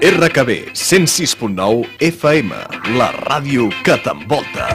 RKB 106.9 FM, la ràdio que t'envolta.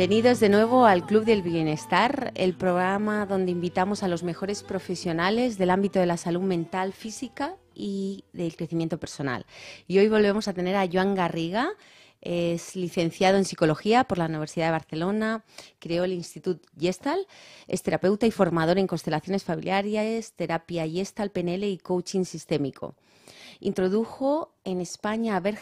Bienvenidos de nuevo al Club del Bienestar, el programa donde invitamos a los mejores profesionales del ámbito de la salud mental, física y del crecimiento personal. Y hoy volvemos a tener a Joan Garriga, es licenciado en psicología por la Universidad de Barcelona, creó el Instituto Yestal, es terapeuta y formador en constelaciones familiares, terapia Yestal, PNL y coaching sistémico. Introdujo en España a Bert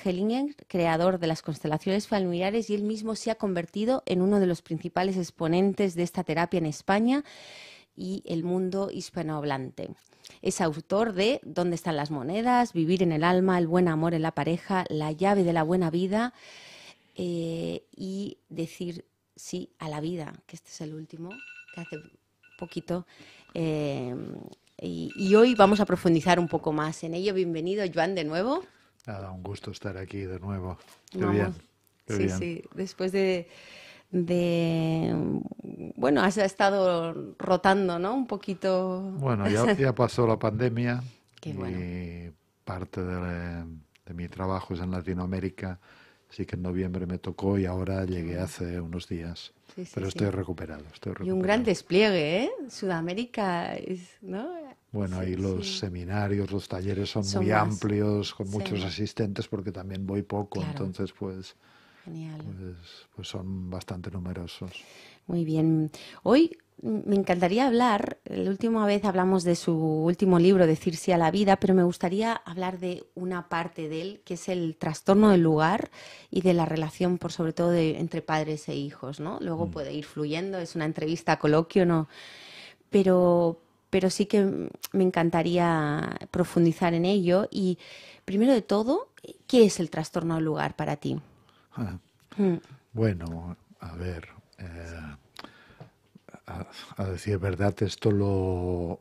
creador de las constelaciones familiares, y él mismo se ha convertido en uno de los principales exponentes de esta terapia en España y el mundo hispanohablante. Es autor de ¿Dónde están las monedas? Vivir en el alma, el buen amor en la pareja, la llave de la buena vida eh, y decir sí a la vida, que este es el último, que hace poquito eh, y, hoy vamos a profundizar un poco más en ello. Bienvenido, Joan, de nuevo. Nada, un gusto estar aquí de nuevo. Qué bien. sí, sí, después de, Bueno, has estado rotando, ¿no? Un poquito... Bueno, ya, pasó la pandemia. Qué bueno. parte de, mi trabajo es en Latinoamérica. Así que en noviembre me tocó y ahora llegué hace unos días. pero estoy, recuperado, Y un gran despliegue, ¿eh? Sudamérica, es, ¿no? Bueno, ahí los seminarios, los talleres son, muy amplios, con muchos asistentes, porque también voy poco, entonces pues, pues, pues, son bastante numerosos. Muy bien. Hoy me encantaría hablar, la última vez hablamos de su último libro, Decirse a la vida, pero me gustaría hablar de una parte de él, que es el trastorno del lugar y de la relación, por sobre todo, de, entre padres e hijos, ¿no? Luego mm. puede ir fluyendo, es una entrevista, coloquio, ¿no? Pero, pero sí que me encantaría profundizar en ello. Y primero de todo, ¿qué es el trastorno del lugar para ti? Ah, mm. Bueno, a ver, eh, a, decir verdad, esto lo,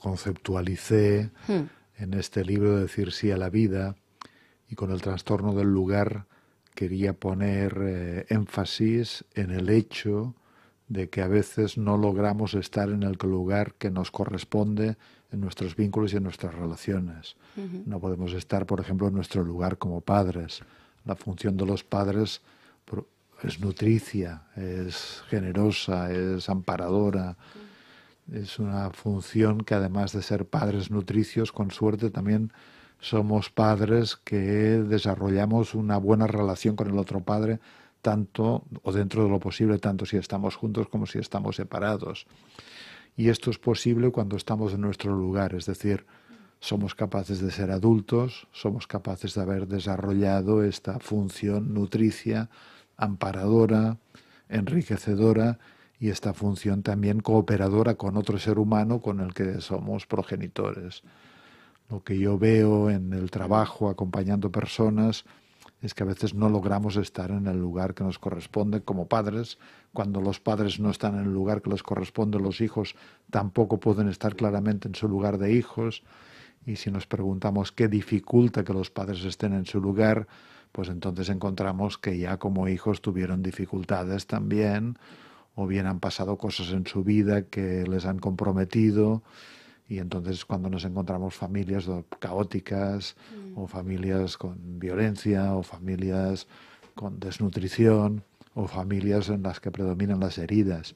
conceptualicé mm. en este libro, de Decir sí a la vida, y con el trastorno del lugar quería poner eh, énfasis en el hecho de que a veces no logramos estar en el lugar que nos corresponde en nuestros vínculos y en nuestras relaciones. No podemos estar, por ejemplo, en nuestro lugar como padres. La función de los padres es nutricia, es generosa, es amparadora. Es una función que además de ser padres nutricios, con suerte también somos padres que desarrollamos una buena relación con el otro padre tanto o dentro de lo posible, tanto si estamos juntos como si estamos separados. Y esto es posible cuando estamos en nuestro lugar, es decir, somos capaces de ser adultos, somos capaces de haber desarrollado esta función nutricia, amparadora, enriquecedora y esta función también cooperadora con otro ser humano con el que somos progenitores. Lo que yo veo en el trabajo acompañando personas es que a veces no logramos estar en el lugar que nos corresponde como padres. Cuando los padres no están en el lugar que les corresponde, los hijos tampoco pueden estar claramente en su lugar de hijos. Y si nos preguntamos qué dificulta que los padres estén en su lugar, pues entonces encontramos que ya como hijos tuvieron dificultades también, o bien han pasado cosas en su vida que les han comprometido y entonces cuando nos encontramos familias caóticas mm. o familias con violencia o familias con desnutrición o familias en las que predominan las heridas.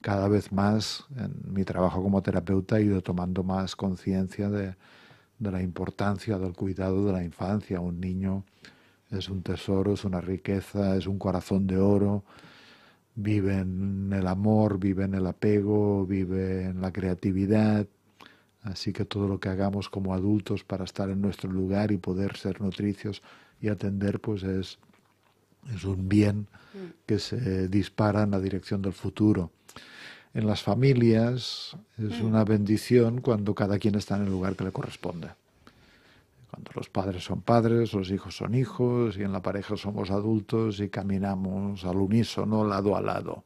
Cada vez más en mi trabajo como terapeuta he ido tomando más conciencia de la importancia del cuidado de la infancia. Un niño es un tesoro, es una riqueza, es un corazón de oro. Vive en el amor, vive en el apego, vive en la creatividad, Así que todo lo que hagamos como adultos para estar en nuestro lugar y poder ser nutricios y atender, pues es, es un bien mm. que se dispara en la dirección del futuro. En las familias es mm. una bendición cuando cada quien está en el lugar que le corresponde. Cuando los padres son padres, los hijos son hijos y en la pareja somos adultos y caminamos al unísono, lado a lado.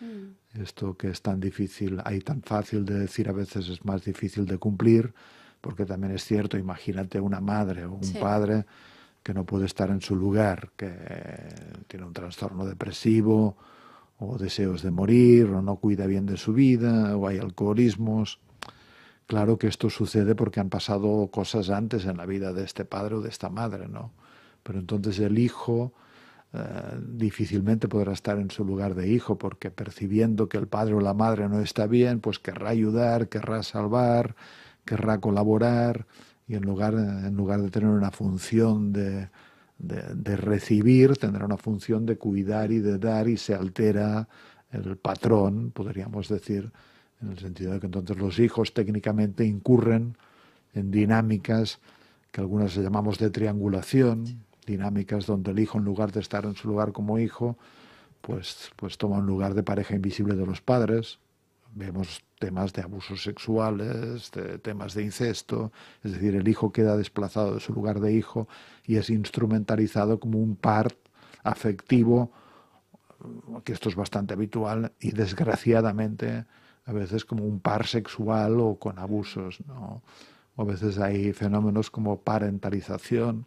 Mm. Esto que es tan difícil, hay tan fácil de decir, a veces es más difícil de cumplir, porque también es cierto, imagínate una madre o un padre que no puede estar en su lugar, que tiene un trastorno depresivo o deseos de morir o no cuida bien de su vida o hay alcoholismos. Claro que esto sucede porque han pasado cosas antes en la vida de este padre o de esta madre, ¿no? Pero entonces el hijo eh, difícilmente podrá estar en su lugar de hijo, porque percibiendo que el padre o la madre no está bien, pues querrá ayudar, querrá salvar, querrá colaborar, y en lugar, en lugar de tener una función de, de, recibir, tendrá una función de cuidar y de dar, y se altera el patrón, podríamos decir, en el sentido de que entonces los hijos técnicamente incurren en dinámicas que algunas llamamos de triangulación, dinámicas donde el hijo, en lugar de estar en su lugar como hijo, pues, pues toma un lugar de pareja invisible de los padres. Vemos temas de abusos sexuales, de temas de incesto, es decir, el hijo queda desplazado de su lugar de hijo y es instrumentalizado como un par afectivo, que esto es bastante habitual, y desgraciadamente a veces como un par sexual o con abusos, ¿no? o a veces hay fenómenos como parentalización,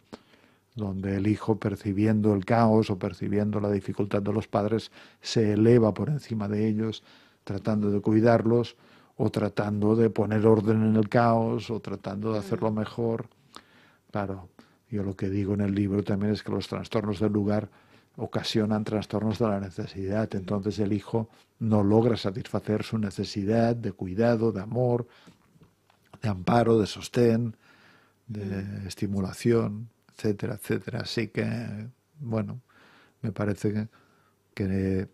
donde el hijo, percibiendo el caos o percibiendo la dificultad de los padres, se eleva por encima de ellos, tratando de cuidarlos o tratando de poner orden en el caos o tratando de hacerlo mejor. Claro, yo lo que digo en el libro también es que los trastornos del lugar ocasionan trastornos de la necesidad, entonces el hijo no logra satisfacer su necesidad de cuidado, de amor, de amparo, de sostén, de estimulación etcétera, etcétera. Así que, bueno, me parece que,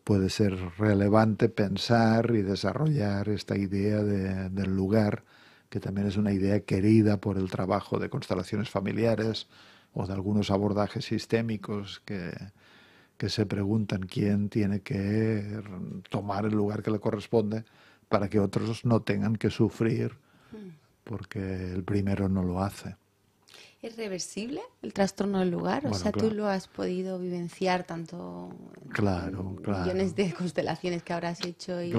puede ser relevante pensar y desarrollar esta idea del lugar, que también es una idea querida por el trabajo de constelaciones familiares o de algunos abordajes sistémicos que se preguntan quién tiene que tomar el lugar que le corresponde para que otros no tengan que sufrir mm. porque el primero no lo hace. ¿Es reversible el trastorno del lugar? o sea, tú lo has podido vivenciar tanto en millones de constelaciones que habrás hecho y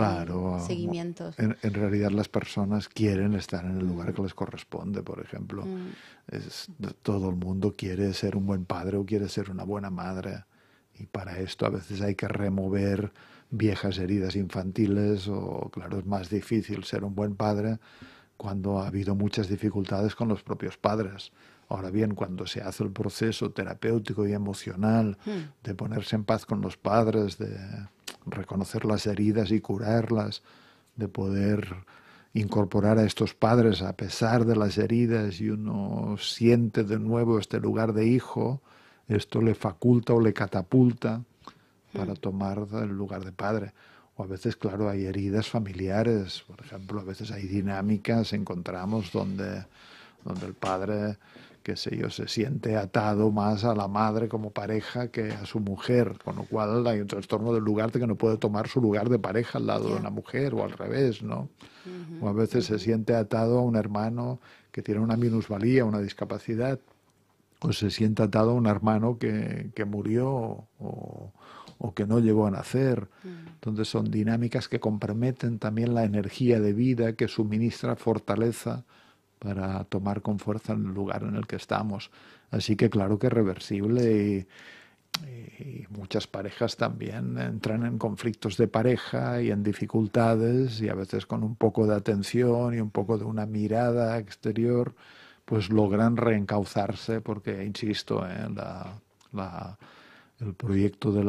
seguimientos. En, realidad las personas quieren estar en el lugar que les corresponde, por ejemplo. Mm. Es, todo el mundo quiere ser un buen padre o quiere ser una buena madre. Y para esto a veces hay que remover viejas heridas infantiles o, claro, es más difícil ser un buen padre cuando ha habido muchas dificultades con los propios padres. Ahora bien, cuando se hace el proceso terapéutico y emocional hmm. de ponerse en paz con los padres, de reconocer las heridas y curarlas, de poder incorporar a estos padres a pesar de las heridas y uno siente de nuevo este lugar de hijo, esto le faculta o le catapulta para hmm. tomar el lugar de padre. O a veces, claro, hay heridas familiares, por ejemplo, a veces hay dinámicas, encontramos donde, donde el padre que se yo, se siente atado más a la madre como pareja que a su mujer, con lo cual hay un trastorno del lugar de que no puede tomar su lugar de pareja al lado de una mujer o al revés, ¿no? O a veces se siente atado a un hermano que tiene una minusvalía, una discapacidad, o se siente atado a un hermano que, murió o, o que no llegó a nacer. Mm. Entonces son dinámicas que comprometen también la energía de vida, que suministra fortaleza para tomar con fuerza el lugar en el que estamos. Así que claro que es reversible y, muchas parejas también entran en conflictos de pareja y en dificultades y a veces con un poco de atención y un poco de una mirada exterior pues logran reencauzarse porque, insisto, en eh, el proyecto de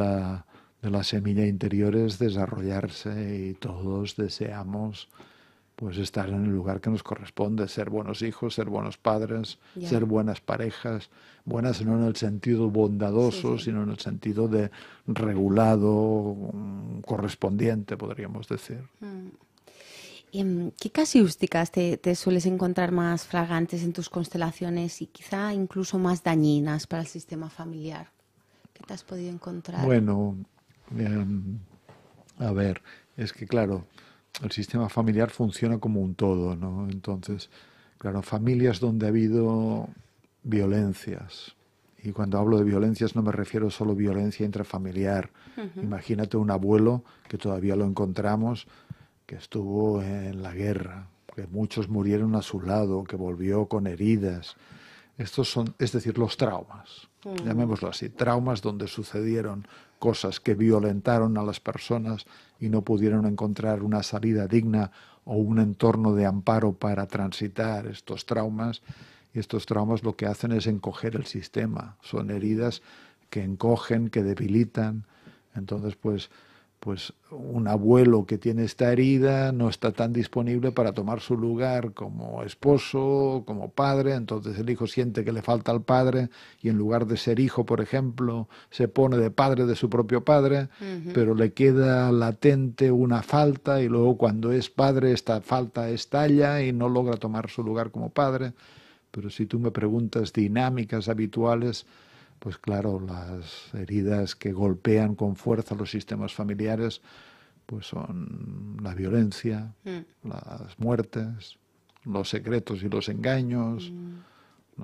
de la semilla interior es desarrollarse y todos deseamos pues estar en el lugar que nos corresponde, ser buenos hijos, ser buenos padres, ser buenas parejas, buenas no en el sentido bondadoso, sino en el sentido de regulado, correspondiente, podríamos decir. Mm. Em, ¿Qué casiústicas te, te sueles encontrar más fragantes en tus constelaciones y quizá incluso más dañinas para el sistema familiar? ¿Qué te has podido encontrar? Bueno, em, a ver, es que claro, el sistema familiar funciona como un todo, ¿no? Entonces, claro, familias donde ha habido violencias. Y cuando hablo de violencias no me refiero solo a violencia intrafamiliar. Imagínate un abuelo que todavía lo encontramos, que estuvo en la guerra, que muchos murieron a su lado, que volvió con heridas. Estos son, es decir, los traumas. Mm. llamémoslo así, traumas donde sucedieron cosas que violentaron a las personas y no pudieron encontrar una salida digna o un entorno de amparo para transitar estos traumas. Y estos traumas lo que hacen es encoger el sistema. Son heridas que encogen, que debilitan. Entonces, pues pues un abuelo que tiene esta herida no está tan disponible para tomar su lugar como esposo, como padre, entonces el hijo siente que le falta al padre y en lugar de ser hijo, por ejemplo, se pone de padre de su propio padre, pero le queda latente una falta y luego cuando es padre esta falta estalla y no logra tomar su lugar como padre. Pero si tú me preguntas dinámicas habituales, pues claro, las heridas que golpean con fuerza los sistemas familiares, pues son la violencia, mm. las muertes, los secretos y los engaños, mm.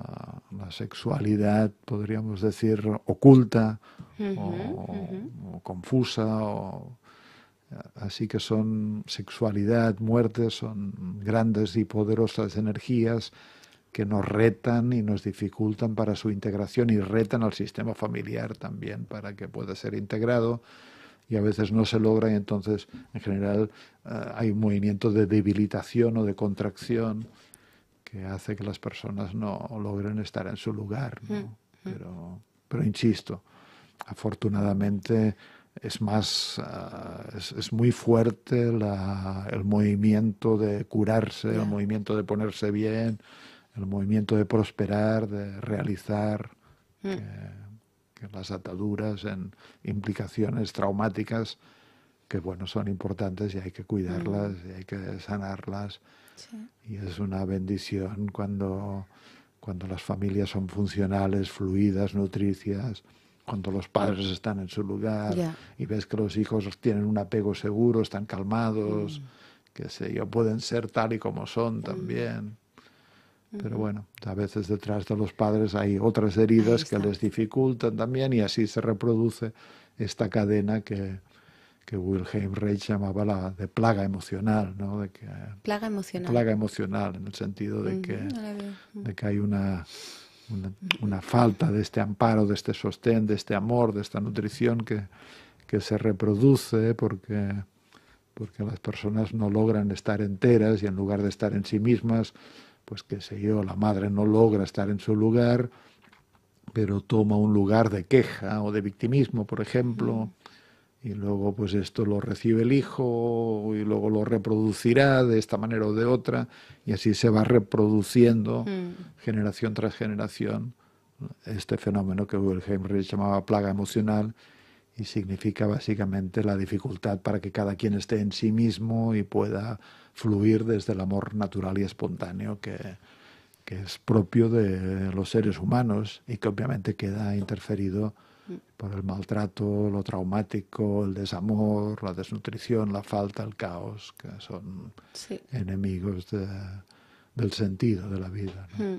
la, sexualidad, podríamos decir, oculta o, confusa. así que son sexualidad, muerte, son grandes y poderosas energías que nos retan y nos dificultan para su integración y retan al sistema familiar también para que pueda ser integrado y a veces no se logra y entonces en general eh, hay un movimiento de debilitación o de contracción que hace que las personas no logren estar en su lugar. Mm, mm. Pero, pero insisto, afortunadamente es más eh, es, muy fuerte la, el movimiento de curarse, el movimiento de ponerse bien, el movimiento de prosperar, de realizar, mm. las ataduras en implicaciones traumáticas que bueno, son importantes y hay que cuidarlas mm. y hay que sanarlas. Y es una bendición cuando, cuando las familias son funcionales, fluidas, nutricias, cuando los padres están en su lugar y ves que los hijos tienen un apego seguro, están calmados, mm. que sé yo, pueden ser tal y como son también. Pero bueno, a veces detrás de los padres hay otras heridas que les dificultan también y así se reproduce esta cadena que, que Wilhelm Reich llamaba la de plaga emocional, ¿no? De plaga emocional. Plaga emocional, en el sentido de que, de que hay una, una, falta de este amparo, de este sostén, de este amor, de esta nutrición que, que se reproduce porque porque las personas no logran estar enteras y en lugar de estar en sí mismas, pues qué sé yo, la madre no logra estar en su lugar, pero toma un lugar de queja o de victimismo, por ejemplo, y luego pues esto lo recibe el hijo y luego lo reproducirá de esta manera o de otra, y así se va reproduciendo generación tras generación este fenómeno que Wilhelm Reich llamaba plaga emocional y significa básicamente la dificultad para que cada quien esté en sí mismo y pueda fluir desde el amor natural y espontáneo que, es propio de los seres humanos y que obviamente queda interferido por el maltrato, lo traumático, el desamor, la desnutrición, la falta, el caos, que son enemigos del sentido de la vida. Mm.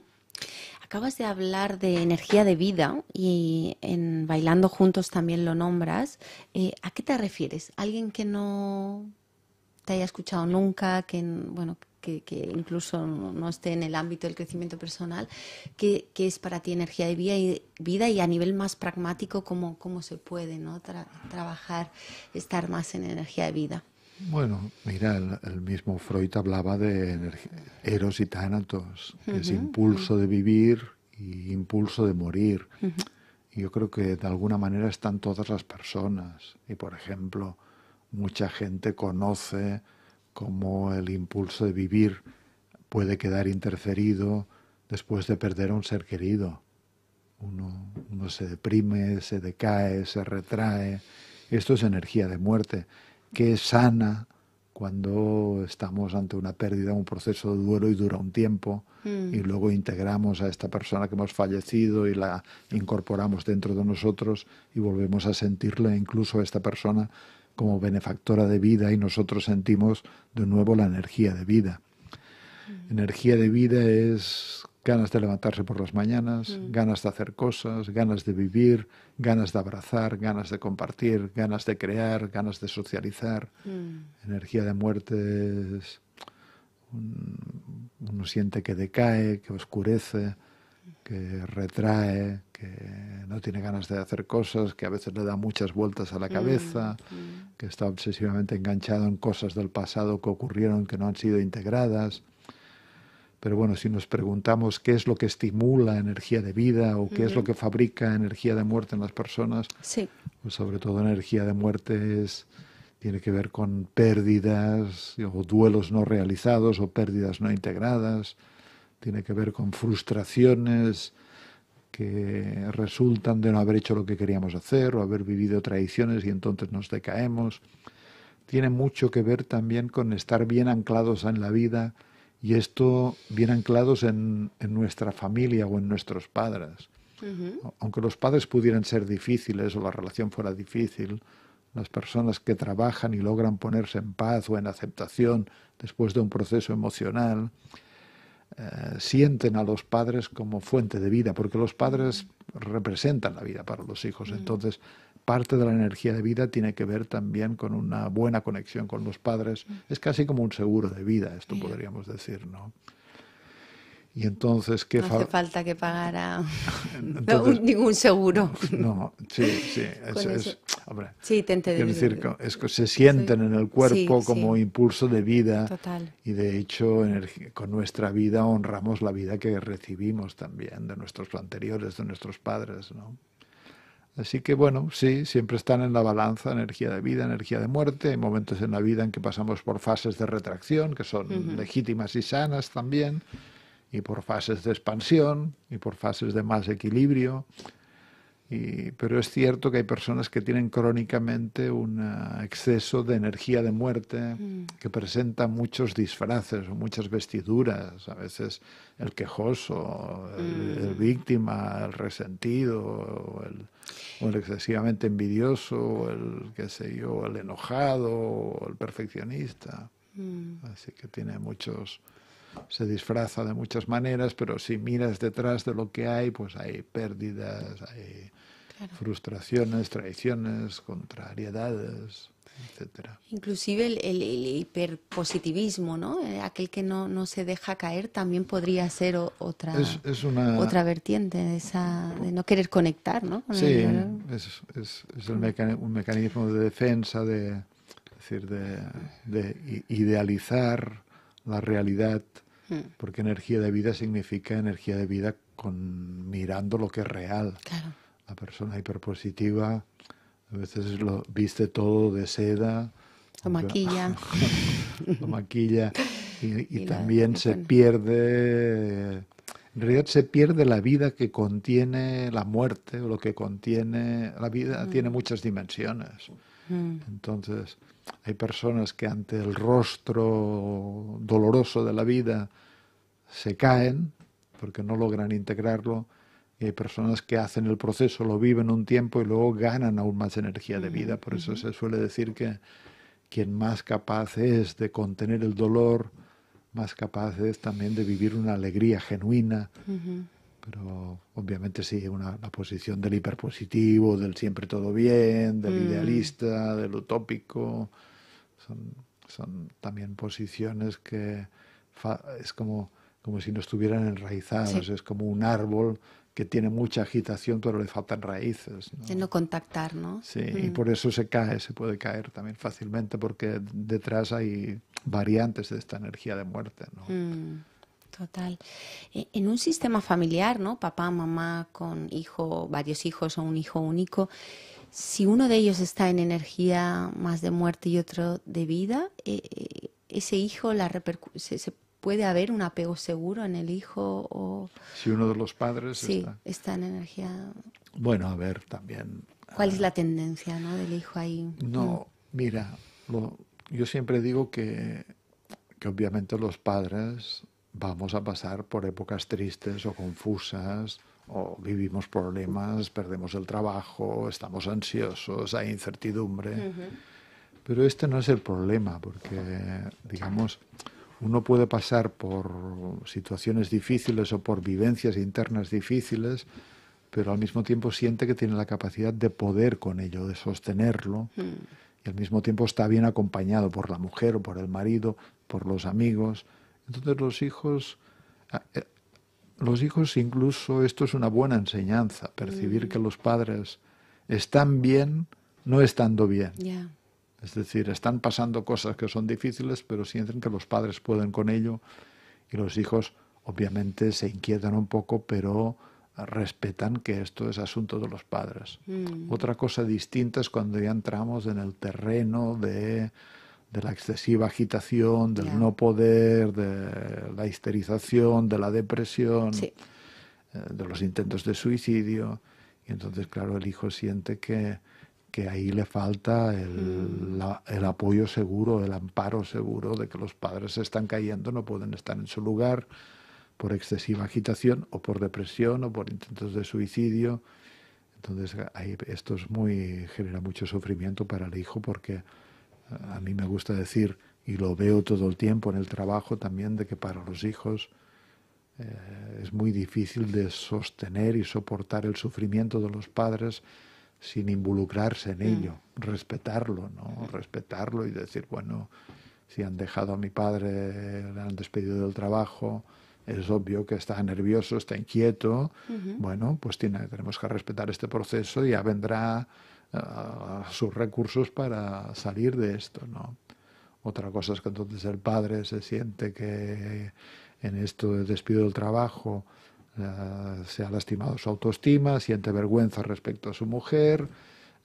Acabas de hablar de energía de vida y en Bailando Juntos también lo nombras. Eh, ¿A qué te refieres? ¿Alguien que no te haya escuchado nunca, que, bueno, que, incluso no esté en el ámbito del crecimiento personal, ¿qué, es para ti energía de vida y, vida y a nivel más pragmático cómo, cómo se puede trabajar, estar más en energía de vida? Bueno, mira, el, mismo Freud hablaba de eros y tánatos, que es impulso de vivir y impulso de morir. Yo creo que de alguna manera están todas las personas. Y por ejemplo, mucha gente conoce cómo el impulso de vivir puede quedar interferido después de perder a un ser querido. Uno, se deprime, se decae, se retrae. Esto es energía de muerte, que es sana cuando estamos ante una pérdida, un proceso de duelo y dura un tiempo, mm. y luego integramos a esta persona que hemos fallecido y la incorporamos dentro de nosotros y volvemos a sentirle, incluso a esta persona como benefactora de vida y nosotros sentimos de nuevo la energía de vida. Mm. Energía de vida es ganas de levantarse por las mañanas, mm. ganas de hacer cosas, ganas de vivir, ganas de abrazar, ganas de compartir, ganas de crear, ganas de socializar. Mm. Energía de muerte es... uno siente que decae, que oscurece, que retrae, que no tiene ganas de hacer cosas, que a veces le da muchas vueltas a la mm, cabeza, mm. que está obsesivamente enganchado en cosas del pasado que ocurrieron que no han sido integradas. Pero bueno, si nos preguntamos qué es lo que estimula energía de vida o qué es lo que fabrica energía de muerte en las personas, pues sobre todo energía de muerte tiene que ver con pérdidas o duelos no realizados o pérdidas no integradas tiene que ver con frustraciones que resultan de no haber hecho lo que queríamos hacer o haber vivido traiciones y entonces nos decaemos. Tiene mucho que ver también con estar bien anclados en la vida y esto bien anclados en, nuestra familia o en nuestros padres. Aunque los padres pudieran ser difíciles o la relación fuera difícil, las personas que trabajan y logran ponerse en paz o en aceptación después de un proceso emocional, eh, sienten a los padres como fuente de vida, porque los padres representan la vida para los hijos. Mm. Entonces, parte de la energía de vida tiene que ver también con una buena conexión con los padres. Mm. Es casi como un seguro de vida, esto podríamos decir, ¿no? Y entonces, ¿qué hace falta que pagara ningún seguro. No, sí, sí. eso es, sí, te decir, se sienten en el cuerpo como impulso de vida. Total. Y de hecho, con nuestra vida honramos la vida que recibimos también de nuestros anteriores, de nuestros padres, ¿no? Así que bueno, sí, siempre están en la balanza energía de vida, energía de muerte. Hay momentos en la vida en que pasamos por fases de retracción, que son legítimas y sanas también, y por fases de expansión, y por fases de más equilibrio pero es cierto que hay personas que tienen crónicamente un eh, exceso de energía de muerte, mm. que presenta muchos disfraces o muchas vestiduras, a veces el quejoso, el, mm. víctima, el resentido, el, excesivamente envidioso, el, qué sé yo, el enojado, o el perfeccionista. Mm. Así que tiene muchos se disfraza de muchas maneras, pero si miras detrás de lo que hay, pues hay pérdidas, hay frustraciones, traiciones, contrariedades, etc. Inclusive el, hiperpositivismo, ¿no? Eh, aquel que no, se deja caer también podría ser otra, otra vertiente de, esa, de no querer conectar, ¿no? sí, es, un mecanismo de defensa, de, decir, de, idealizar la realidad, hmm. porque energía de vida significa energía de vida con mirando lo que es real. Claro. La persona hiperpositiva a veces lo viste todo de seda. Lo maquilla. lo maquilla. Y, también se pierde, en realidad se pierde la vida que contiene la muerte o lo que contiene, la vida mm. tiene muchas dimensiones. Mm. Entonces, hay personas que ante el rostro doloroso de la vida se caen porque no logran integrarlo hay personas que hacen el proceso, lo viven un tiempo y luego ganan aún más energía de vida. Por eso se suele decir que quien más capaz es de contener el dolor, más capaz es también de vivir una alegría genuina. Pero obviamente sí, una, la posición del hiperpositivo, del siempre todo bien, del mm. idealista, del utópico, son, son también posiciones que es como, como si no estuvieran enraizadas, es como un árbol que tiene mucha agitación, pero le faltan raíces. De no contactar, ¿no? Sí, y por eso se cae, se puede caer también fácilmente, porque detrás hay variantes de esta energía de muerte, ¿no? Mm, total. E, en un sistema familiar, ¿no? Papá, mamá, con hijo, varios hijos o un hijo único, si uno de ellos está en energía más de muerte y otro de vida, eh, eh, ese hijo la se, se puede haber un apego seguro en el hijo o... Si uno de los padres sí, está... en energía... Bueno, a ver, también... ¿Cuál es ah, la tendencia ¿no? del hijo ahí? No, mira, yo siempre digo que, obviamente los padres vamos a pasar por épocas tristes o confusas, o vivimos problemas, perdemos el trabajo, estamos ansiosos, hay incertidumbre. Pero este no es el problema, porque, digamos, uno puede pasar por situaciones difíciles o por vivencias internas difíciles, pero al mismo tiempo siente que tiene la capacidad de poder con ello, de sostenerlo, mm. y al mismo tiempo está bien acompañado por la mujer o por el marido, por los amigos. Entonces los hijos, eh, eh, los hijos incluso, esto es una buena enseñanza, percibir mm. que los padres están bien no estando bien. Es decir, están pasando cosas que son difíciles, pero sienten que los padres pueden con ello y los hijos obviamente se inquietan un poco, pero respetan que esto es asunto de los padres. Mm. Otra cosa distinta es cuando ya entramos en el terreno de, la excesiva agitación, del no poder, de la histerización, de la depresión, eh, de los intentos de suicidio. Y entonces, claro, el hijo siente que que ahí le falta mm. el, apoyo seguro, el amparo seguro de que los padres se están cayendo, no pueden estar en su lugar por excesiva agitación o por depresión o por intentos de suicidio. Entonces esto es muy genera mucho sufrimiento para el hijo porque eh, a mí me gusta decir y lo veo todo el tiempo en el trabajo también de que para los hijos eh, es muy difícil de sostener y soportar el sufrimiento de los padres sin involucrarse en mm. ello, respetarlo, ¿no? Respetarlo y decir, bueno, si han dejado a mi padre, le han despedido del trabajo, es obvio que está nervioso, está inquieto, bueno, pues tiene, tenemos que respetar este proceso y ya vendrá eh, sus recursos para salir de esto, ¿no? Otra cosa es que entonces el padre se siente que en esto de despido del trabajo se ha lastimado su autoestima, siente vergüenza respecto a su mujer,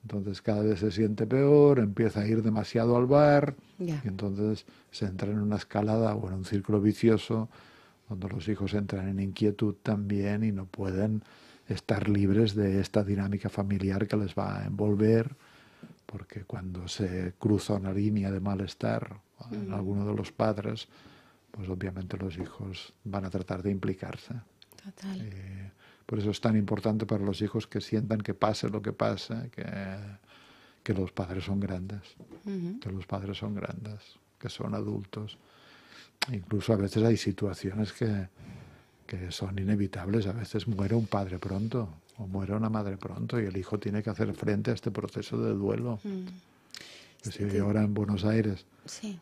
entonces cada vez se siente peor, empieza a ir demasiado al bar, y entonces se entra en una escalada o en un círculo vicioso donde los hijos entran en inquietud también y no pueden estar libres de esta dinámica familiar que les va a envolver, porque cuando se cruza una línea de malestar en alguno de los padres, pues obviamente los hijos van a tratar de implicarse. Eh, por eso es tan importante para los hijos que sientan que pase lo que pasa, que, los padres son grandes, que los padres son grandes, que son adultos. Incluso a veces hay situaciones que, que son inevitables. A veces muere un padre pronto o muere una madre pronto y el hijo tiene que hacer frente a este proceso de duelo. yo Sí, ahora en Buenos Aires, eh,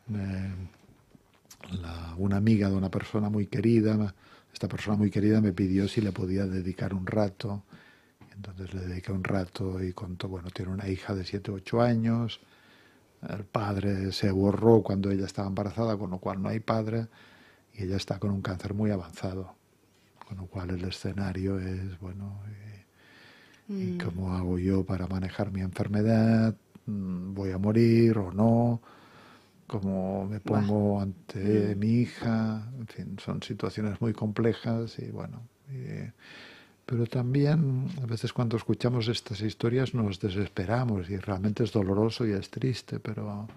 una amiga de una persona muy querida esta persona muy querida me pidió si le podía dedicar un rato. Entonces le dediqué un rato y contó, bueno, tiene una hija de 7 o 8 años, el padre se borró cuando ella estaba embarazada, con lo cual no hay padre, y ella está con un cáncer muy avanzado, con lo cual el escenario es, bueno, eh, y mm. ¿cómo hago yo para manejar mi enfermedad? Mm, ¿Voy a morir o no? como me pongo ante mm. mi hija, en fin, son situaciones muy complejas y bueno. pero también a veces cuando escuchamos estas historias nos desesperamos y realmente es doloroso y es triste, pero,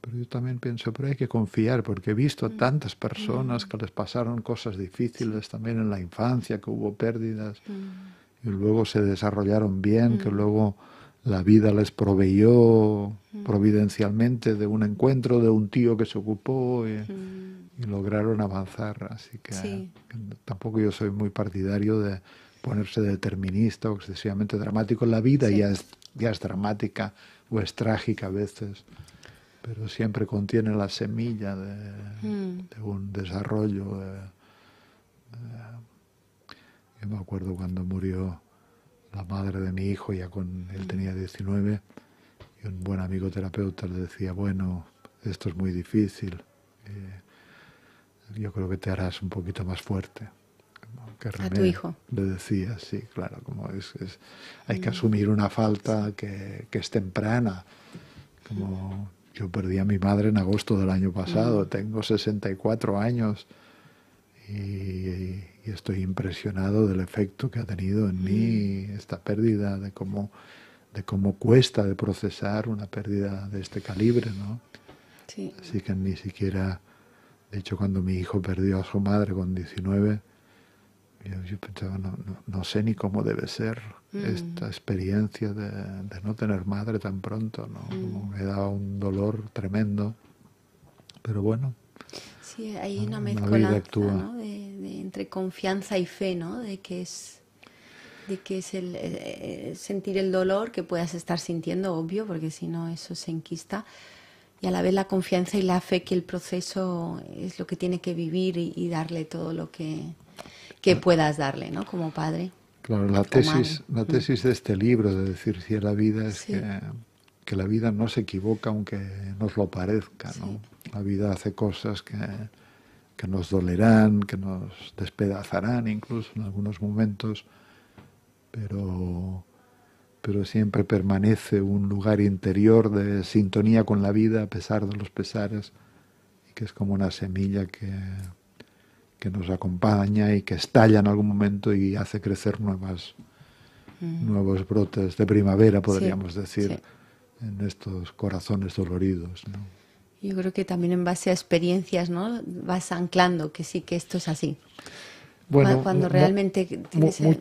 pero yo también pienso, pero hay que confiar porque he visto a mm. tantas personas mm. que les pasaron cosas difíciles también en la infancia, que hubo pérdidas y luego se desarrollaron bien, que luego la vida les proveyó providencialmente de un encuentro, de un tío que se ocupó eh, y, lograron avanzar. Así que tampoco yo soy muy partidario de ponerse determinista o excesivamente dramático. La vida ya, es, dramática o es trágica a veces, pero siempre contiene la semilla de, un desarrollo. Eh, eh, yo me acuerdo cuando murió la madre de mi hijo, ya con él mm. tenía 19, y un buen amigo terapeuta le decía, bueno, esto es muy difícil, eh, yo creo que te harás un poquito más fuerte. a tu hijo. Le decía, sí, claro, como es, hay que mm. asumir una falta que, que, es temprana. Como yo perdí a mi madre en agosto del año pasado, mm. tengo 64 años y y estoy impresionado del efecto que ha tenido en mí mm. esta pérdida, de cómo, de cómo cuesta de procesar una pérdida de este calibre, ¿no? Así que ni siquiera, de hecho cuando mi hijo perdió a su madre con 19, yo, pensaba, no, no, sé ni cómo debe ser esta mm. experiencia de, no tener madre tan pronto, ¿no? Mm. me daba un dolor tremendo, pero bueno. Sí, hay ah, una, mezcla de, entre confianza y fe, ¿no? De que es de que es el eh, eh, sentir el dolor que puedas estar sintiendo, obvio, porque si no eso se enquista, y a la vez la confianza y la fe que el proceso es lo que tiene que vivir y, darle todo lo que, ah. puedas darle, ¿no? Como padre. Claro, la tesis, la mm. tesis de este libro, de decir si la vida es que que la vida no se equivoca aunque nos lo parezca, ¿no? La vida hace cosas que, que, nos dolerán, que nos despedazarán incluso en algunos momentos, pero, pero siempre permanece un lugar interior de sintonía con la vida a pesar de los pesares, y que es como una semilla que, que nos acompaña y que estalla en algún momento y hace crecer nuevas, mm. nuevos brotes de primavera, podríamos decir en estos corazones doloridos. Yo creo que también en base a experiencias, ¿no? Vas anclando que sí que esto es así. Bueno, cuando realmente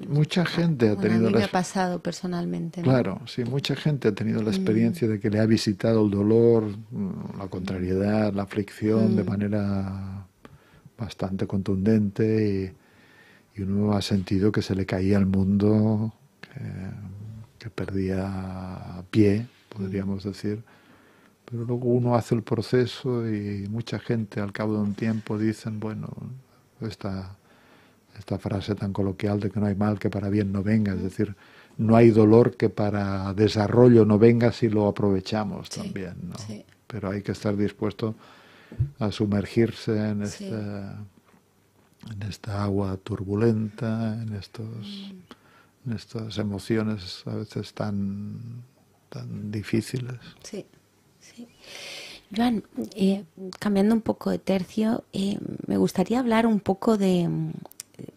mucha gente ha tenido bueno, a ha pasado personalmente. Claro, sí, mucha gente ha tenido la mm. experiencia de que le ha visitado el dolor, mm, la contrariedad, la aflicción de mm. manera bastante contundente y, uno ha sentido que se le caía el mundo, que perdía pie podríamos mm. decir. Pero luego uno hace el proceso y mucha gente al cabo de un tiempo dicen, bueno, esta, esta frase tan coloquial de que no hay mal que para bien no venga, es mm. decir, no hay dolor que para desarrollo no venga si lo aprovechamos también, ¿no? Pero hay que estar dispuesto a sumergirse en esta, en esta agua turbulenta, en estos, mm. en estas emociones a veces tan tan difíciles. Sí, sí. Joan, eh, cambiando un poco de tercio, eh, me gustaría hablar un poco de... Mm,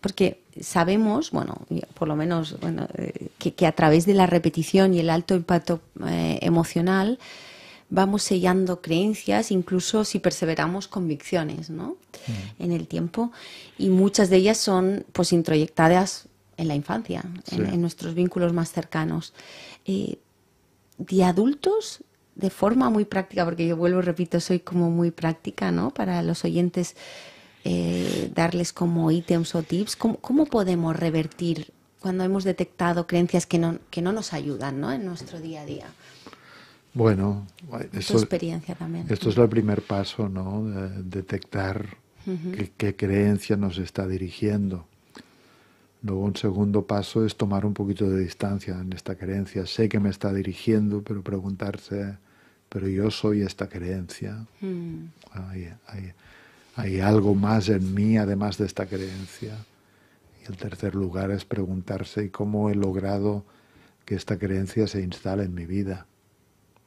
porque sabemos, bueno, por lo menos eh, que, a través de la repetición y el alto impacto emocional vamos sellando creencias, incluso si perseveramos convicciones, ¿no? Mm. En el tiempo. Y muchas de ellas son pues introyectadas en la infancia, en, nuestros vínculos más cercanos de adultos de forma muy práctica, porque yo vuelvo, repito, soy como muy práctica, ¿no? Para los oyentes, eh, darles como ítems o tips, ¿cómo, podemos revertir cuando hemos detectado creencias que no, que no nos ayudan, ¿no? En nuestro día a día. Bueno, experiencia Esto es el primer paso, ¿no? detectar qué creencia nos está dirigiendo. Luego un segundo paso es tomar un poquito de distancia en esta creencia. Sé que me está dirigiendo, pero preguntarse, pero yo soy esta creencia. Mm. Hay, algo más en mí además de esta creencia. Y el tercer lugar es preguntarse cómo he logrado que esta creencia se instale en mi vida.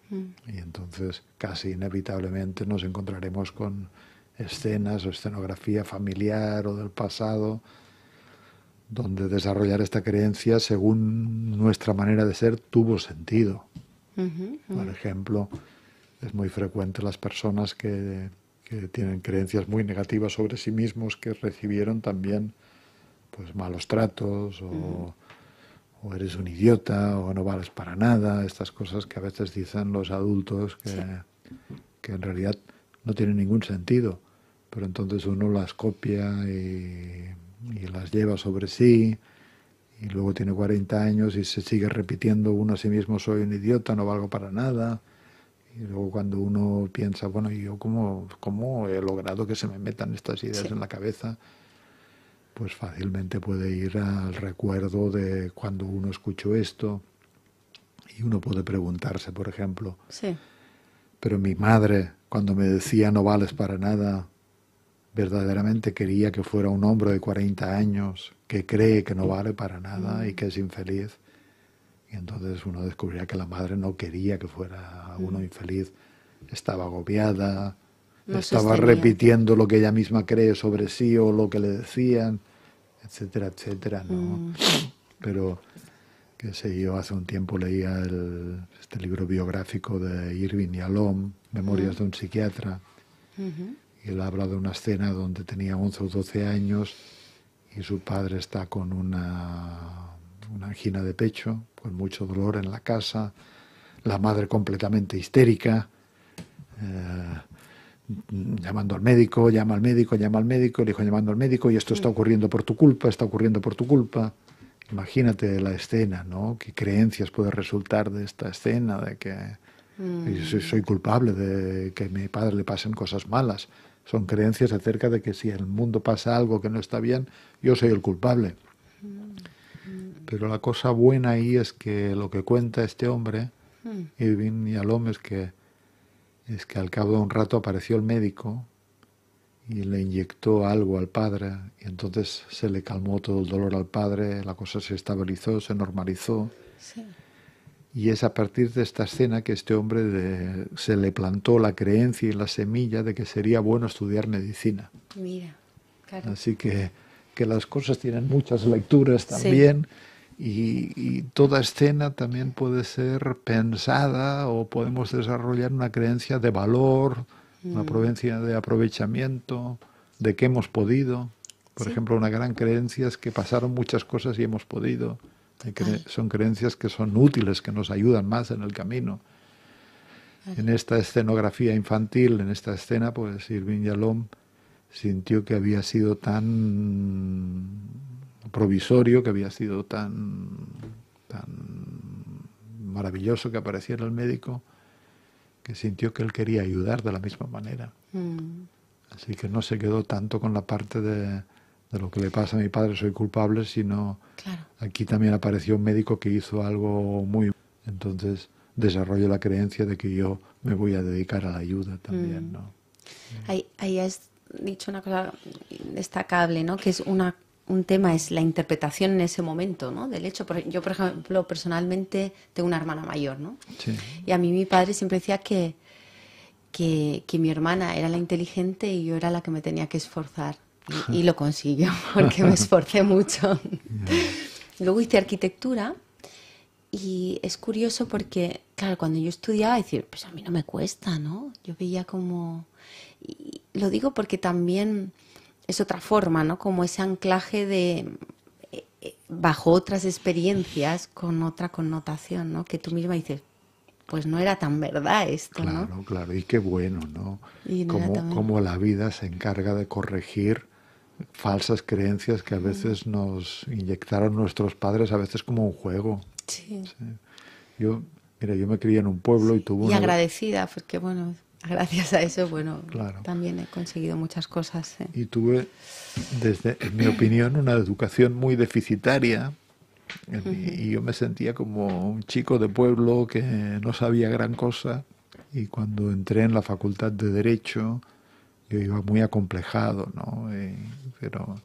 Mm. Y entonces casi inevitablemente nos encontraremos con escenas o escenografía familiar o del pasado donde desarrollar esta creencia según nuestra manera de ser tuvo sentido. Por ejemplo, es muy frecuente las personas que, tienen creencias muy negativas sobre sí mismos que recibieron también pues malos tratos o, eres un idiota o no vales para nada, estas cosas que a veces dicen los adultos que, que en realidad no tienen ningún sentido, pero entonces uno las copia y y las lleva sobre sí, y luego tiene 40 años y se sigue repitiendo uno a sí mismo, soy un idiota, no valgo para nada. Y luego cuando uno piensa, bueno, ¿y yo cómo, cómo he logrado que se me metan estas ideas en la cabeza? Pues fácilmente puede ir al recuerdo de cuando uno escuchó esto y uno puede preguntarse, por ejemplo, sí. pero mi madre cuando me decía no vales para nada, verdaderamente quería que fuera un hombre de 40 años que cree que no vale para nada y mm. que es infeliz. Y entonces uno descubría que la madre no quería que fuera uno mm. infeliz, estaba agobiada, estaba repitiendo lo que ella misma cree sobre sí o lo que le decían, etcétera, etcétera, ¿no? Mm. Pero, qué sé yo, hace un tiempo leía el, este libro biográfico de Irving Yalom, Memorias de un psiquiatra, él habla de una escena donde tenía 11 o 12 años y su padre está con una, angina de pecho, con mucho dolor en la casa, la madre completamente histérica, eh, llamando al médico, llama al médico, llama al médico, el hijo llamando al médico y esto está ocurriendo por tu culpa, está ocurriendo por tu culpa. Imagínate la escena, ¿no? ¿Qué creencias puede resultar de esta escena de que mm. soy, soy, culpable de que a mi padre le pasen cosas malas? son creencias acerca de que si en el mundo pasa algo que no está bien, yo soy el culpable. Mm. Pero la cosa buena ahí es que lo que cuenta este hombre, mm. Irving Yalom, es que, es que al cabo de un rato apareció el médico y le inyectó algo al padre y entonces se le calmó todo el dolor al padre, la cosa se estabilizó, se normalizó. Sí. Y es a partir de esta escena que este hombre se le plantó la creencia y la semilla de que sería bueno estudiar medicina. Mira, claro. Así que, que las cosas tienen muchas lecturas también. Y, toda escena también puede ser pensada o podemos desarrollar una creencia de valor, una creencia mm. de aprovechamiento, de que hemos podido. Por ejemplo, una gran creencia es que pasaron muchas cosas y hemos podido son creencias que son útiles, que nos ayudan más en el camino. En esta escenografía infantil, en esta escena, pues Irving Yalom sintió que había sido tan provisorio, que había sido tan, tan maravilloso que apareciera el médico, que sintió que él quería ayudar de la misma manera. Mm. Así que no se quedó tanto con la parte de, de lo que le pasa a mi padre soy culpable, sino aquí también apareció un médico que hizo algo muy... Entonces desarrollo la creencia de que yo me voy a dedicar a la ayuda también, mm. ¿no? Ahí, ahí, has dicho una cosa destacable, ¿no? Que es una, un tema, es la interpretación en ese momento, ¿no? Del hecho, yo, por ejemplo, personalmente tengo una hermana mayor, ¿no? Y a mí mi padre siempre decía que, que mi hermana era la inteligente y yo era la que me tenía que esforzar y, lo consiguió porque me esforcé mucho. Luego hice arquitectura y es curioso porque, claro, cuando yo estudiaba, decir, pues a mí no me cuesta, ¿no? Yo veía como... Y lo digo porque también es otra forma, ¿no? Como ese anclaje de eh, eh, bajo otras experiencias con otra connotación, ¿no? Que tú misma dices, pues no era tan verdad esto, ¿no? Claro, claro, y qué bueno, ¿no? Y no como, como la vida se encarga de corregir falsas creencias que a veces nos inyectaron nuestros padres, a veces como un juego. Yo, me crié en un pueblo y tuve... Y agradecida, porque bueno, gracias a eso, bueno, también he conseguido muchas cosas. Y tuve, desde, en mi opinión, una educación muy deficitaria. Y yo me sentía como un chico de pueblo que no sabía gran cosa. Y cuando entré en la facultad de Derecho, yo iba muy acomplejado, ¿no? pero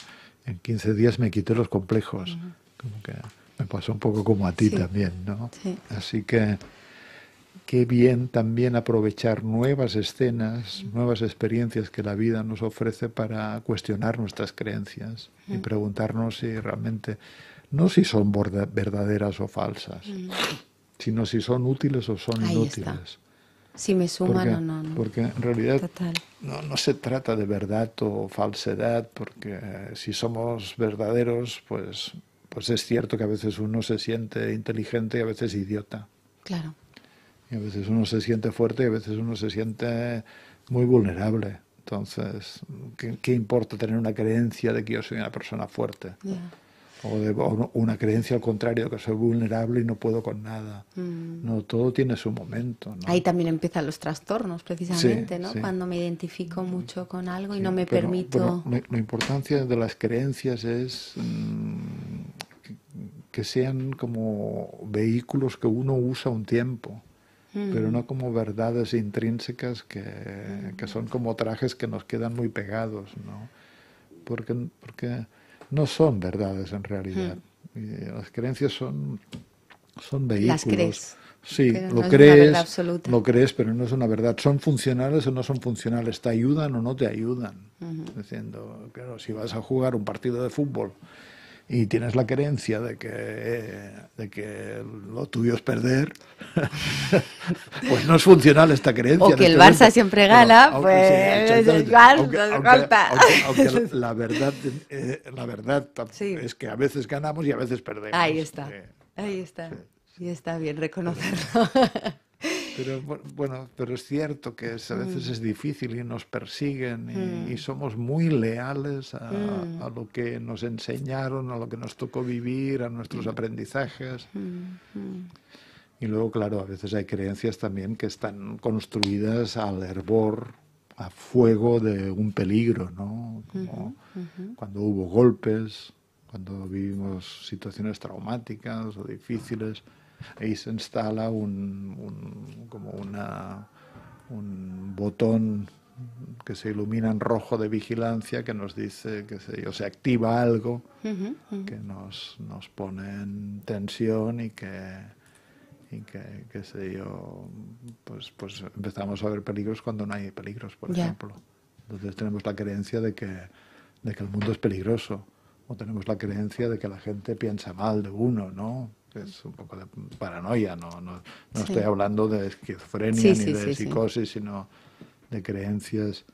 en 15 días me quité los complejos, como que me pasó un poco como a ti también, ¿no? Así que qué bien también aprovechar nuevas escenas, nuevas experiencias que la vida nos ofrece para cuestionar nuestras creencias y preguntarnos si realmente, no si son verdaderas o falsas, sino si son útiles o son inútiles. Si me suman porque, o no, no, Porque en realidad No, se trata de verdad o falsedad, porque eh, si somos verdaderos, pues, pues es cierto que a veces uno se siente inteligente y a veces idiota. Claro. Y a veces uno se siente fuerte y a veces uno se siente muy vulnerable. Entonces, ¿qué, importa tener una creencia de que yo soy una persona fuerte? o, una creencia al contrario, que soy vulnerable y no puedo con nada. Mm. No, todo tiene su momento. Ahí también empiezan los trastornos, precisamente, ¿no? Cuando me identifico mm. mucho con algo y no me permito... la, importancia de las creencias es mm, que, sean como vehículos que uno usa un tiempo pero no como verdades intrínsecas que, que, son como trajes que nos quedan muy pegados, ¿no? Porque, porque no son verdades en realidad. Hmm. Eh, las creencias son, son vehículos. Las crees. Sí, lo crees, lo crees, pero no es una verdad. ¿Son funcionales o no son funcionales? ¿Te ayudan o no te ayudan? Diciendo, claro, si vas a jugar un partido de fútbol y tienes la creencia de que, que lo tuyo es perder, pues no es funcional esta creencia. O que el este Barça siempre gana, pues el Barça aunque, aunque, aunque la verdad, la verdad eh, es que a veces ganamos y a veces perdemos. Ahí está, ahí está. Y está bien reconocerlo. Pero bueno, pero es cierto que a mm. veces es difícil y nos persiguen y, mm. somos muy leales mm. a, lo que nos enseñaron, a lo que nos tocó vivir, a nuestros aprendizajes. Y luego, claro, a veces hay creencias también que están construidas al hervor, a fuego de un peligro, ¿no? Como cuando hubo golpes, cuando vivimos situaciones traumáticas o difíciles. Ahí se instala un, como una, un botón que se ilumina en rojo de vigilancia que nos dice que se, activa algo que nos, nos, pone en tensión y que y que, sé yo pues pues empezamos a ver peligros cuando no hay peligros por ejemplo entonces tenemos la creencia de que de que el mundo es peligroso o tenemos la creencia de que la gente piensa mal de uno no es un poco de paranoia, no, no, estoy hablando de esquizofrenia ni de psicosis, sino de creencias.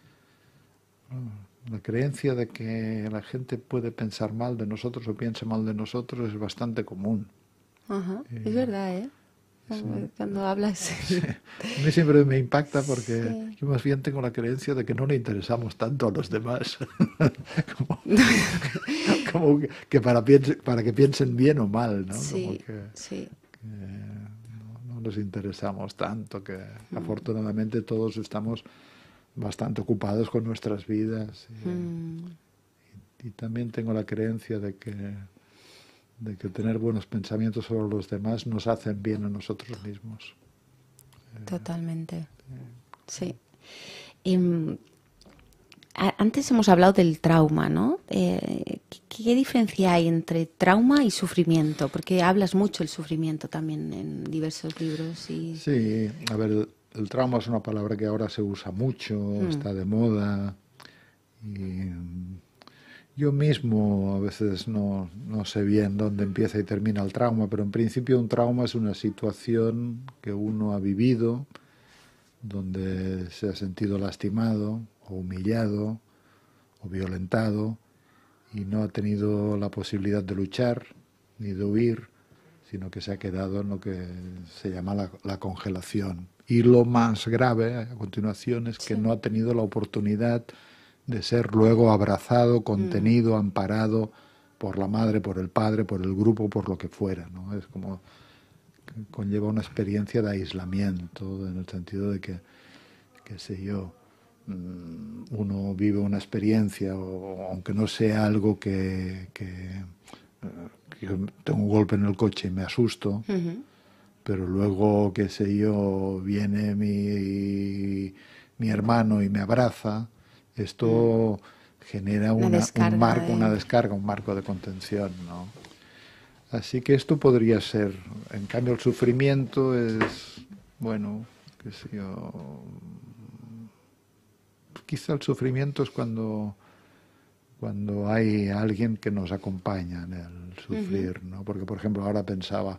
Mm, la creencia de que la gente puede pensar mal de nosotros o piense mal de nosotros es bastante común. Ajá, eh, es verdad, ¿eh? Cuando, hablas. A mí siempre me impacta porque yo más bien tengo la creencia de que no le interesamos tanto a los demás. como que para, para que piensen bien o mal, ¿no? Sí, sí. no, nos interesamos tanto, que mm. afortunadamente todos estamos bastante ocupados con nuestras vidas. Mm. Y, también tengo la creencia de que, de que tener buenos pensamientos sobre los demás nos hacen bien a nosotros mismos. Totalmente. Eh, sí. sí. Eh, y, antes hemos hablado del trauma, ¿no? Eh, ¿qué, diferencia hay entre trauma y sufrimiento? Porque hablas mucho del sufrimiento también en diversos libros. Y... Sí, a ver, el, trauma es una palabra que ahora se usa mucho, mm. está de moda. Y mm, yo mismo a veces no sé bien dónde empieza y termina el trauma, pero en principio un trauma es una situación que uno ha vivido, donde se ha sentido lastimado o humillado o violentado y no ha tenido la posibilidad de luchar ni de huir, sino que se ha quedado en lo que se llama la, congelación. Y lo más grave eh, a continuación es que no ha tenido la oportunidad de ser luego abrazado, mm. contenido, amparado por la madre, por el padre, por el grupo, por lo que fuera. ¿no? Es como conlleva una experiencia de aislamiento, en el sentido de que, qué sé yo, Mm, uno vive una experiencia, o, aunque no sea algo que, eh, que, tengo un golpe en el coche y me asusto, pero luego, qué sé yo, viene mi, mi hermano y me abraza, esto genera una, un marco, una descarga, un marco de contención, ¿no? Así que esto podría ser. En cambio, el sufrimiento es, bueno, qué sé yo, quizá el sufrimiento es cuando, cuando hay alguien que nos acompaña en el sufrir, ¿no? Porque, por ejemplo, ahora pensaba,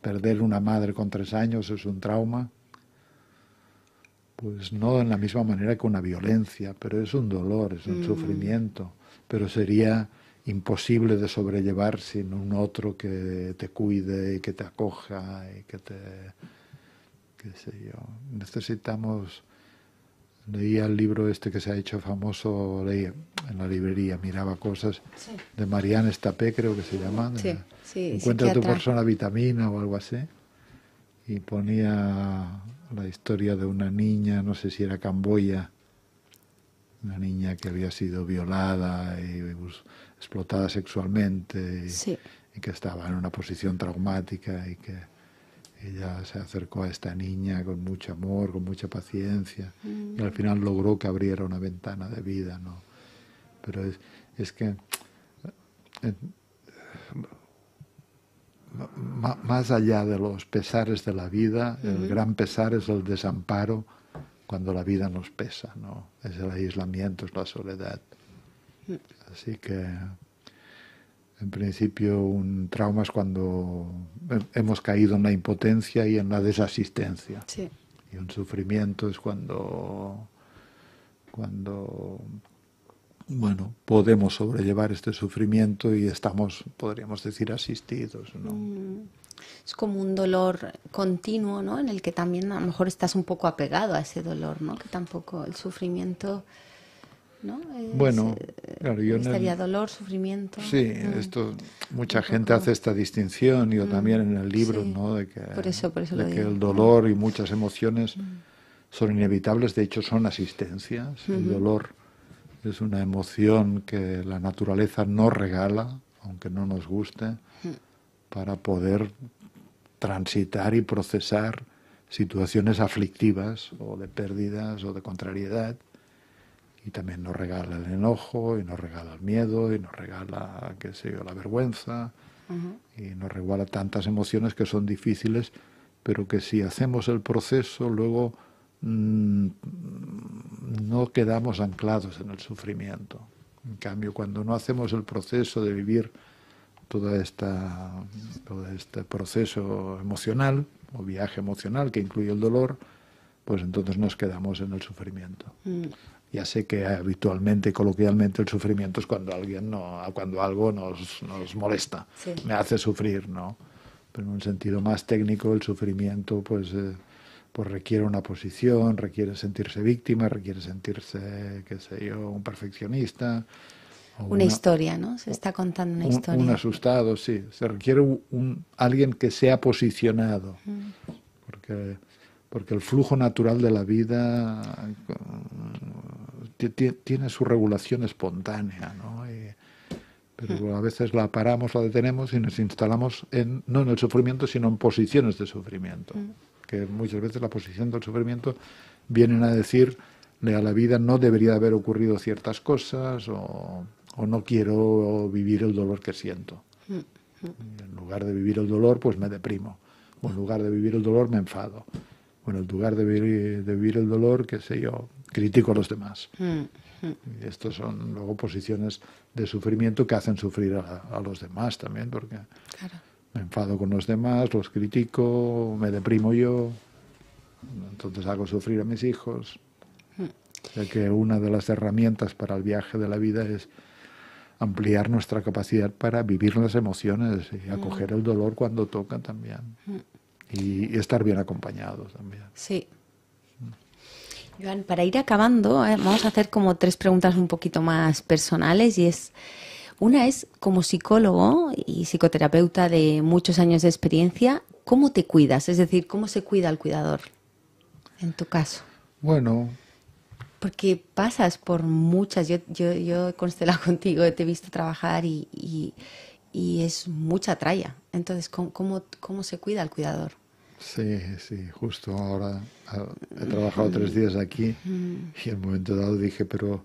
perder una madre con tres años es un trauma, pues no en la misma manera que una violencia, pero es un dolor, es un mm. sufrimiento, pero sería imposible de sobrellevar sin un otro que te cuide y que te acoja y que te qué sé yo. Necesitamos leía el libro este que se ha hecho famoso, leía en la librería, miraba cosas de Marianne Stapé, creo que se llama. Sí, Encuentra tu persona vitamina o algo así. Y ponía la historia de una niña, no sé si era Camboya, una niña que había sido violada y explotada sexualmente y que estaba en una posición traumática y que ella se acercó a esta niña con mucho amor, con mucha paciencia, y al mm. final logró que abriera una ventana de vida, ¿no? Pero es, que eh, más allá de los pesares de la vida, el gran pesar es el desamparo cuando la vida nos pesa, ¿no? Es el aislamiento, es la soledad. Mm. Así que en principio, un trauma es cuando hemos caído en la impotencia y en la desasistencia. Y un sufrimiento es cuando, cuando bueno, podemos sobrellevar este sufrimiento y estamos, podríamos decir, asistidos, ¿no? Mm. Es como un dolor continuo, ¿no? En el que también a lo mejor estás un poco apegado a ese dolor, ¿no? Que tampoco el sufrimiento bueno, eh, estaría dolor, sufrimiento. Sí, esto mucha gente hace esta distinción, yo mm, también en el libro, De que, el mm. dolor y muchas emociones mm. son inevitables, de hecho son asistencias. El dolor es una emoción que la naturaleza nos regala, aunque no nos guste, para poder transitar y procesar situaciones aflictivas o de pérdidas o de contrariedad y también nos regala el enojo, y nos regala el miedo, y nos regala, qué sé la vergüenza, y nos regala tantas emociones que son difíciles, pero que si hacemos el proceso, luego mm, no quedamos anclados en el sufrimiento. En cambio, cuando no hacemos el proceso de vivir toda esta, todo este proceso emocional, o viaje emocional que incluye el dolor, pues entonces nos quedamos en el sufrimiento. Mm. Ya sé que habitualmente, coloquialmente, el sufrimiento es cuando alguien no, cuando algo nos, nos molesta, me hace sufrir, ¿no? Pero en un sentido más técnico, el sufrimiento, pues, eh, pues requiere una posición, requiere sentirse víctima, requiere sentirse, qué sé yo, un perfeccionista. Una, historia, ¿no? Se está contando una historia. Un asustado, sí. Se requiere un, alguien que sea posicionado, porque porque el flujo natural de la vida tiene su regulación espontánea, ¿no? Eh, pero hmm. a veces la paramos, la detenemos y nos instalamos en, no en el sufrimiento, sino en posiciones de sufrimiento. Hmm. Que muchas veces la posición del sufrimiento vienen a decirle a la vida no debería haber ocurrido ciertas cosas o, no quiero vivir el dolor que siento. Hmm, en lugar de vivir el dolor, pues me deprimo. O en lugar de vivir el dolor, me enfado. O en lugar de vivir, de vivir el dolor, qué sé yo, critico a los demás. Mm, mm. Y estos son luego posiciones de sufrimiento que hacen sufrir a, a los demás también, porque me enfado con los demás, los critico, me deprimo yo, entonces hago sufrir a mis hijos. Mm. que una de las herramientas para el viaje de la vida es ampliar nuestra capacidad para vivir las emociones y acoger el dolor cuando toca también. Y, y estar bien acompañados también. Sí, Joan, para ir acabando, eh, vamos a hacer como tres preguntas un poquito más personales y es... Una es, como psicólogo y psicoterapeuta de muchos años de experiencia, ¿cómo te cuidas? Es decir, ¿cómo se cuida al cuidador en tu caso? Bueno. Porque pasas por muchas, yo, yo, yo he constelado contigo, te he visto trabajar y, es mucha tralla. Entonces, ¿cómo, cómo se cuida el cuidador? Sí, sí, justo ahora ah, he trabajado tres días aquí y en un momento dado dije, pero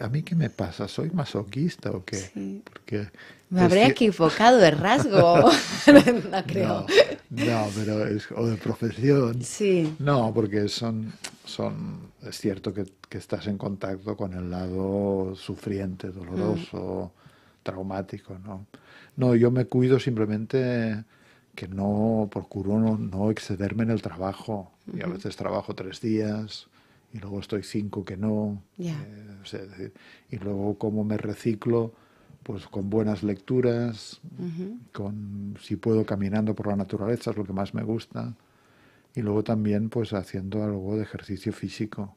¿a mí qué me pasa? ¿Soy masoquista o qué? Porque me pues, habría equivocado de rasgo, no creo. No, pero es, o de profesión. Sí. No, porque son, son es cierto que, que estás en contacto con el lado sufriente, doloroso, mm. traumático, ¿no? No, yo me cuido simplemente que no procuro no, excederme en el trabajo. Y a veces trabajo tres días y luego estoy cinco que no. Eh, y luego cómo me reciclo, pues con buenas lecturas, con si puedo caminando por la naturaleza, es lo que más me gusta. Y luego también pues haciendo algo de ejercicio físico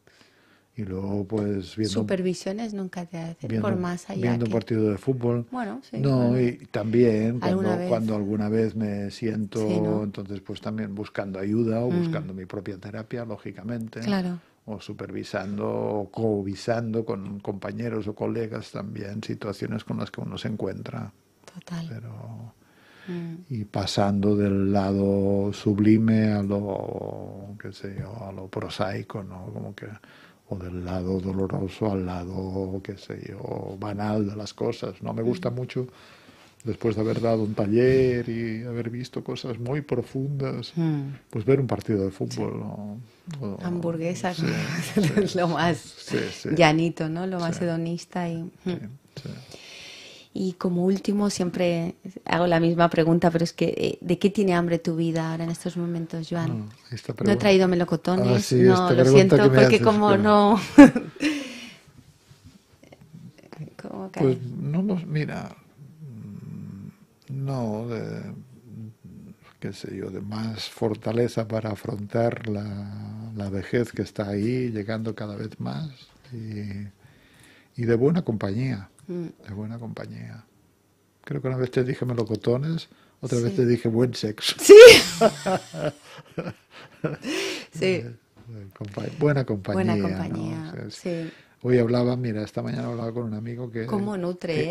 y luego pues viendo supervisiones nunca te hacen por más allá viendo un partido de fútbol bueno sí, no y también cuando ¿Alguna vez? me siento entonces pues también buscando ayuda o mm. buscando mi propia terapia lógicamente claro o supervisando o covisando con compañeros o colegas también situaciones con las que uno se encuentra total pero mm. y pasando del lado sublime a lo qué sé a lo prosaico no como que del lado doloroso al lado, qué sé yo, banal de las cosas. No me gusta mucho, después de haber dado un taller y haber visto cosas muy profundas, mm. pues ver un partido de fútbol. hamburguesas es lo más llanito, ¿no? Lo más hedonista. y... Mm. Y como último, siempre hago la misma pregunta, pero es que eh, ¿de qué tiene hambre tu vida ahora en estos momentos, Joan? Mm, no, he traído melocotones, pues, no, lo siento, porque como no... pues no mira, mm, no, de, qué sé yo, de más fortaleza para afrontar la, vejez que está ahí, llegando cada vez más, y de buena compañía Mm. Es buena compañía. Creo que una vez te dije melocotones, otra vez te dije buen sexo. Sí. buena compañía. Buena compañía. Hoy hablaba, mira, esta mañana hablaba con un amigo que,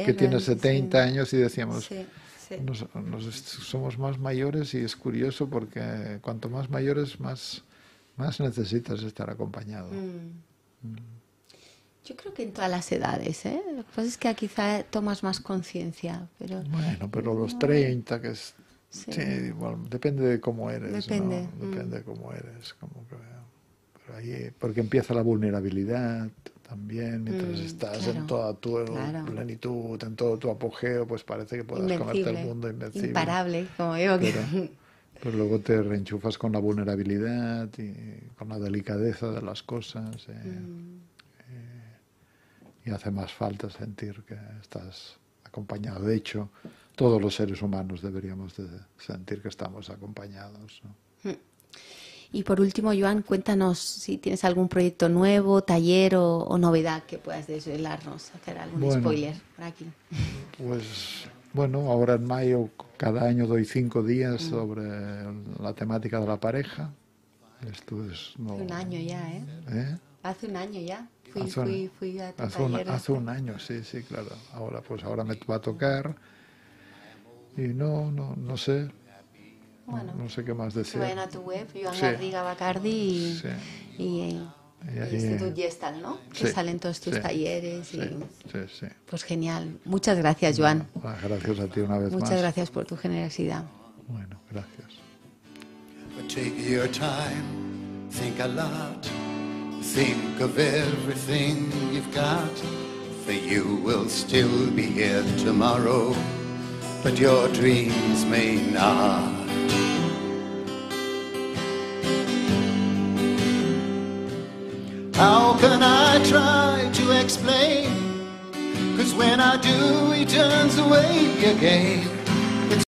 que, tiene 70 años y decíamos, somos más mayores y es curioso porque cuanto más mayores, más, más necesitas estar acompañado. Mm. Mm. Yo creo que en todas las edades, ¿eh? Lo que pasa es que quizá tomas más conciencia, pero... Bueno, pero los 30, que es... Sí, igual, depende de cómo eres, Depende. ¿no? Mm. Depende de cómo eres, como que... Pero ahí, porque empieza la vulnerabilidad también, mientras mm, estás en toda tu plenitud, en todo tu apogeo, pues parece que puedes comerte el mundo invencible. Imparable, como yo. Pero, pero luego te reenchufas con la vulnerabilidad y con la delicadeza de las cosas. Eh. Mm y hace más falta sentir que estás acompañado. De hecho, todos los seres humanos deberíamos de sentir que estamos acompañados. Y por último, Joan, cuéntanos si tienes algún proyecto nuevo, taller o, novedad que puedas desvelarnos, hacer algún spoiler por aquí. Pues bueno, ahora en mayo cada año doy cinco días mm. sobre la temática de la pareja. Esto Hace un año ya, ¿eh? ¿eh? Hace un año ya fui, fui, a tu hace, un, año, sí, sí, claro. Ahora, pues ahora me va a tocar. Y no, no, no sé. no, sé qué más decir. Vayan a tu web, Joan sí. Garriga Bacardi y, sí. y, y, Instituto Gestal, ¿no? Que salen todos tus talleres. Y, Pues genial. Muchas gracias, Joan. Pues, gracias a ti una vez más. Muchas gracias por tu generosidad. Bueno, gracias. Think of everything you've got, for you will still be here tomorrow, but your dreams may not. How can I try to explain? Cause when I do, he turns away again.